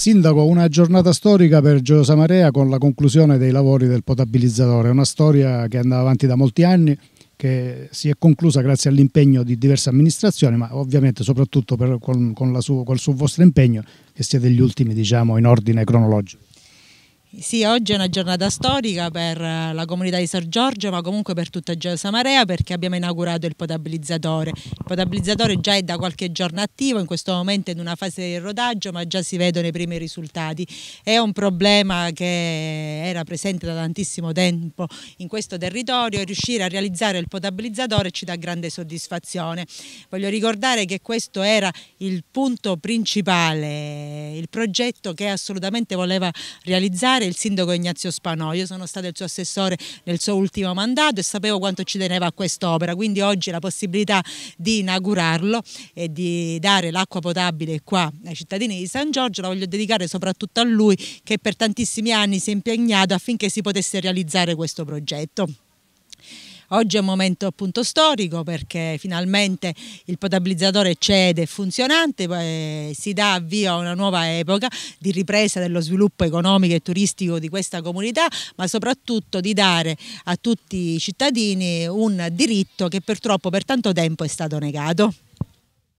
Sindaco, una giornata storica per Gioiosa Marea con la conclusione dei lavori del potabilizzatore, una storia che andava avanti da molti anni, che si è conclusa grazie all'impegno di diverse amministrazioni, ma ovviamente soprattutto per, con, con su, col suo vostro impegno, che siete gli ultimi diciamo, in ordine cronologico. Sì, oggi è una giornata storica per eh, la comunità di San Giorgio, ma comunque per tutta Geo Marea perché abbiamo inaugurato il potabilizzatore. Il potabilizzatore già è da qualche giorno attivo, in questo momento è in una fase di rodaggio, ma già si vedono i primi risultati. È un problema che era presente da tantissimo tempo in questo territorio e riuscire a realizzare il potabilizzatore ci dà grande soddisfazione. Voglio ricordare che questo era il punto principale, il progetto che assolutamente voleva realizzare ricordare il sindaco Ignazio Spanò. Io sono stato il suo assessore nel suo ultimo mandato e sapevo quanto ci teneva a quest'opera, quindi oggi la possibilità di inaugurarlo e di dare l'acqua potabile qua ai cittadini di San Giorgio la voglio dedicare soprattutto a lui che per tantissimi anni si è impegnato affinché si potesse realizzare questo progetto. Oggi è un momento appunto storico perché finalmente il potabilizzatore cede ed funzionante, eh, si dà avvio a una nuova epoca di ripresa dello sviluppo economico e turistico di questa comunità, ma soprattutto di dare a tutti i cittadini un diritto che purtroppo per tanto tempo è stato negato.